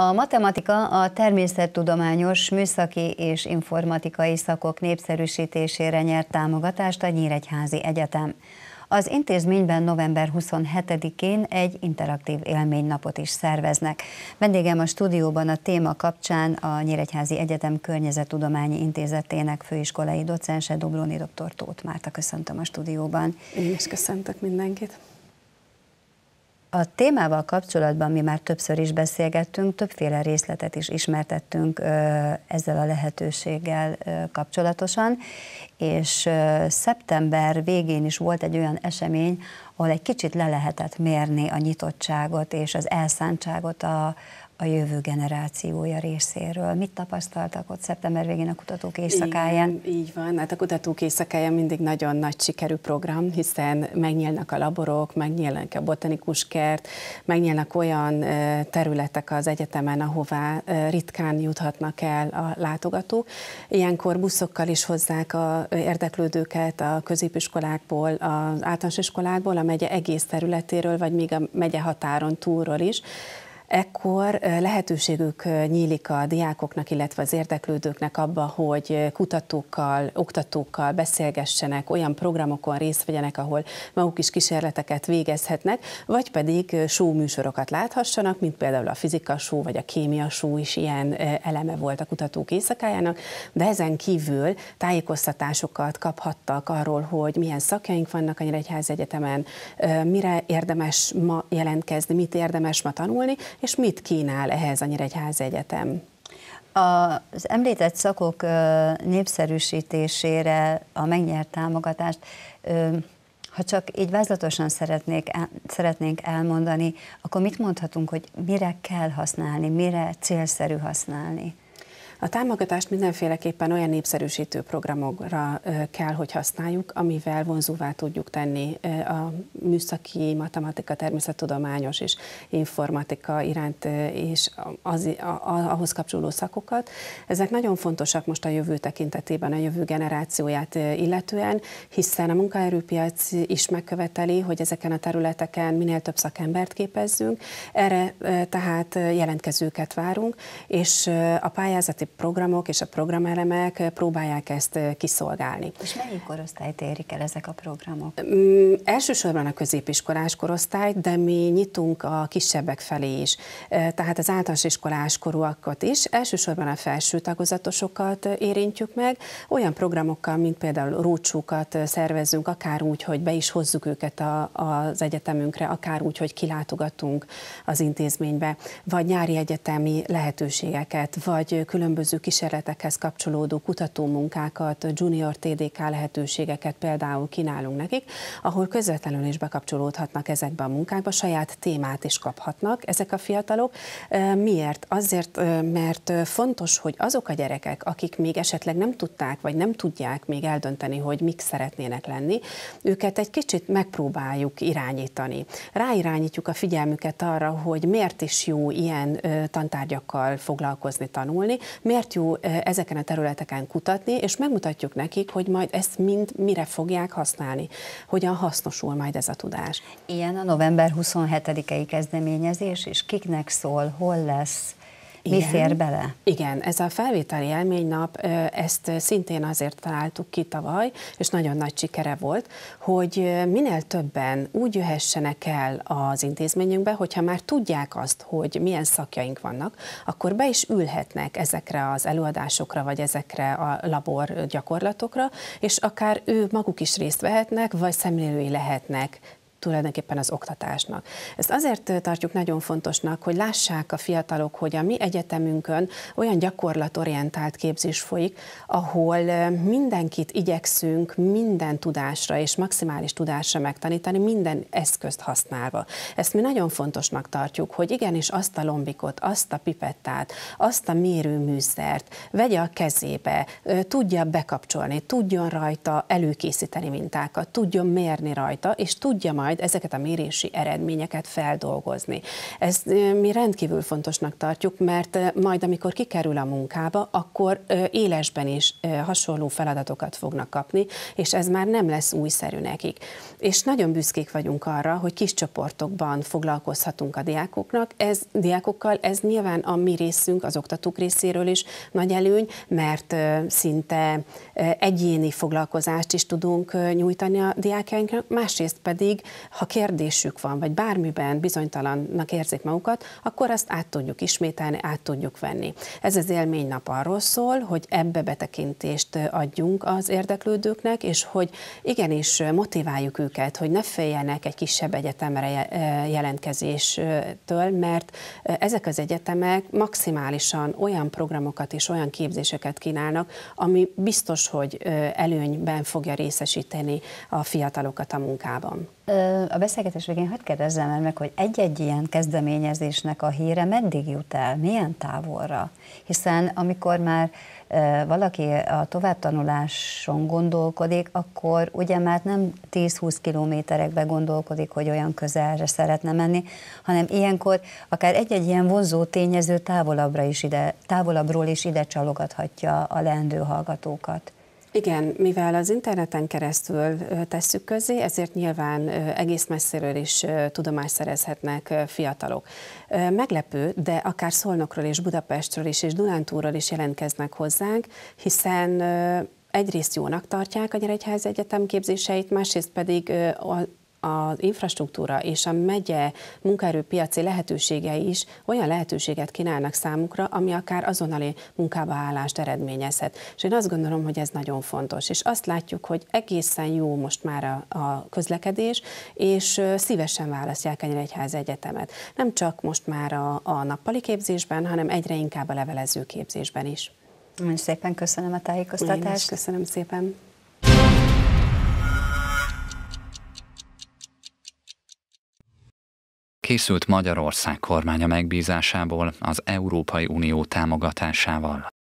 A matematika a természettudományos, műszaki és informatikai szakok népszerűsítésére nyert támogatást a Nyíregyházi Egyetem. Az intézményben november 27-én egy interaktív élménynapot is szerveznek. Vendégem a stúdióban a téma kapcsán a Nyíregyházi Egyetem Környezettudományi Intézetének főiskolai docense Dobroni dr. Tóth Márta. Köszöntöm a stúdióban. Én is köszöntök mindenkit. A témával kapcsolatban mi már többször is beszélgettünk, többféle részletet is ismertettünk ezzel a lehetőséggel kapcsolatosan, és szeptember végén is volt egy olyan esemény, ahol egy kicsit le lehetett mérni a nyitottságot és az elszántságot a, a jövő generációja részéről. Mit tapasztaltak ott szeptember végén a kutatók éjszakáján? Így, így van, hát a kutatók éjszakáján mindig nagyon nagy sikerű program, hiszen megnyílnak a laborok, megnyílnak a botanikus kert, megnyílnak olyan területek az egyetemen, ahová ritkán juthatnak el a látogatók. Ilyenkor buszokkal is hozzák a érdeklődőket a középiskolákból, az általános iskolákból, a megye egész területéről, vagy még a megye határon túlról is ekkor lehetőségük nyílik a diákoknak, illetve az érdeklődőknek abba, hogy kutatókkal, oktatókkal beszélgessenek, olyan programokon részt vegyenek, ahol maguk is kísérleteket végezhetnek, vagy pedig show műsorokat láthassanak, mint például a fizika show vagy a kémia show is ilyen eleme volt a kutatók éjszakájának, de ezen kívül tájékoztatásokat kaphattak arról, hogy milyen szakjaink vannak a Nyíregyház Egyetemen, mire érdemes ma jelentkezni, mit érdemes ma tanulni, és mit kínál ehhez a Nyíregyházi Egyetem? Az említett szakok népszerűsítésére a megnyert támogatást, ha csak így vázlatosan szeretnék, szeretnénk elmondani, akkor mit mondhatunk, hogy mire kell használni, mire célszerű használni? A támogatást mindenféleképpen olyan népszerűsítő programokra kell, hogy használjuk, amivel vonzóvá tudjuk tenni a műszaki, matematika, természettudományos és informatika iránt és az, ahhoz kapcsolódó szakokat. Ezek nagyon fontosak most a jövő tekintetében, a jövő generációját illetően, hiszen a munkaerőpiac is megköveteli, hogy ezeken a területeken minél több szakembert képezzünk. Erre tehát jelentkezőket várunk, és a pályázati programok és a programelemek eh, próbálják ezt eh, kiszolgálni. És melyik korosztályt érik el ezek a programok? Mm, elsősorban a középiskolás korosztályt, de mi nyitunk a kisebbek felé is. Eh, tehát az általános iskolás korúakat is, elsősorban a felső tagozatosokat érintjük meg, olyan programokkal, mint például rócsókat szervezünk, akár úgy, hogy be is hozzuk őket a, az egyetemünkre, akár úgy, hogy kilátogatunk az intézménybe, vagy nyári egyetemi lehetőségeket, vagy különböző különböző kísérletekhez kapcsolódó kutatómunkákat, junior TDK lehetőségeket például kínálunk nekik, ahol közvetlenül is bekapcsolódhatnak ezekbe a munkákba, saját témát is kaphatnak ezek a fiatalok. Miért? Azért, mert fontos, hogy azok a gyerekek, akik még esetleg nem tudták, vagy nem tudják még eldönteni, hogy mik szeretnének lenni, őket egy kicsit megpróbáljuk irányítani. Ráirányítjuk a figyelmüket arra, hogy miért is jó ilyen tantárgyakkal foglalkozni, tanulni, miért jó ezeken a területeken kutatni, és megmutatjuk nekik, hogy majd ezt mind mire fogják használni, hogyan hasznosul majd ez a tudás. Ilyen a november 27-i kezdeményezés, és kiknek szól, hol lesz, mi Igen. fér bele? Igen, ez a felvételi élménynap, ezt szintén azért találtuk ki tavaly, és nagyon nagy sikere volt, hogy minél többen úgy jöhessenek el az intézményünkbe, hogyha már tudják azt, hogy milyen szakjaink vannak, akkor be is ülhetnek ezekre az előadásokra, vagy ezekre a labor gyakorlatokra, és akár ő maguk is részt vehetnek, vagy szemlélői lehetnek tulajdonképpen az oktatásnak. Ezt azért tartjuk nagyon fontosnak, hogy lássák a fiatalok, hogy a mi egyetemünkön olyan gyakorlatorientált képzés folyik, ahol mindenkit igyekszünk minden tudásra és maximális tudásra megtanítani, minden eszközt használva. Ezt mi nagyon fontosnak tartjuk, hogy igenis azt a lombikot, azt a pipettát, azt a mérőműszert vegye a kezébe, tudja bekapcsolni, tudjon rajta előkészíteni mintákat, tudjon mérni rajta, és tudja majd majd ezeket a mérési eredményeket feldolgozni. Ezt mi rendkívül fontosnak tartjuk, mert majd amikor kikerül a munkába, akkor élesben is hasonló feladatokat fognak kapni, és ez már nem lesz újszerű nekik. És nagyon büszkék vagyunk arra, hogy kis csoportokban foglalkozhatunk a diákoknak, ez, diákokkal, ez nyilván a mi részünk, az oktatók részéről is nagy előny, mert szinte egyéni foglalkozást is tudunk nyújtani a diákjainknak, másrészt pedig ha kérdésük van, vagy bármiben bizonytalannak érzik magukat, akkor azt át tudjuk ismételni, át tudjuk venni. Ez az élménynap arról szól, hogy ebbe betekintést adjunk az érdeklődőknek, és hogy igenis motiváljuk őket, hogy ne féljenek egy kisebb egyetemre jelentkezéstől, mert ezek az egyetemek maximálisan olyan programokat és olyan képzéseket kínálnak, ami biztos, hogy előnyben fogja részesíteni a fiatalokat a munkában. A beszélgetés végén hogy kérdezzem el meg, hogy egy-egy ilyen kezdeményezésnek a híre meddig jut el, milyen távolra? Hiszen amikor már valaki a továbbtanuláson gondolkodik, akkor ugye már nem 10-20 kilométerekbe gondolkodik, hogy olyan közelre szeretne menni, hanem ilyenkor akár egy-egy ilyen vonzó tényező távolabbra is ide, távolabbról is ide csalogathatja a leendő hallgatókat. Igen, mivel az interneten keresztül tesszük közé, ezért nyilván egész messziről is tudomást szerezhetnek fiatalok. Meglepő, de akár Szolnokról és Budapestről is és Dunántúról is jelentkeznek hozzánk, hiszen egyrészt jónak tartják a Gyeregyház Egyetem képzéseit, másrészt pedig az infrastruktúra és a megye munkaerőpiaci lehetőségei is olyan lehetőséget kínálnak számukra, ami akár azonnali munkába állást eredményezhet. És én azt gondolom, hogy ez nagyon fontos. És azt látjuk, hogy egészen jó most már a, a közlekedés, és szívesen választják Nyíregyháza Egyetemet. Nem csak most már a, a nappali képzésben, hanem egyre inkább a levelező képzésben is. Nagyon szépen köszönöm a tájékoztatást. Én is köszönöm szépen. készült Magyarország kormánya megbízásából az Európai Unió támogatásával.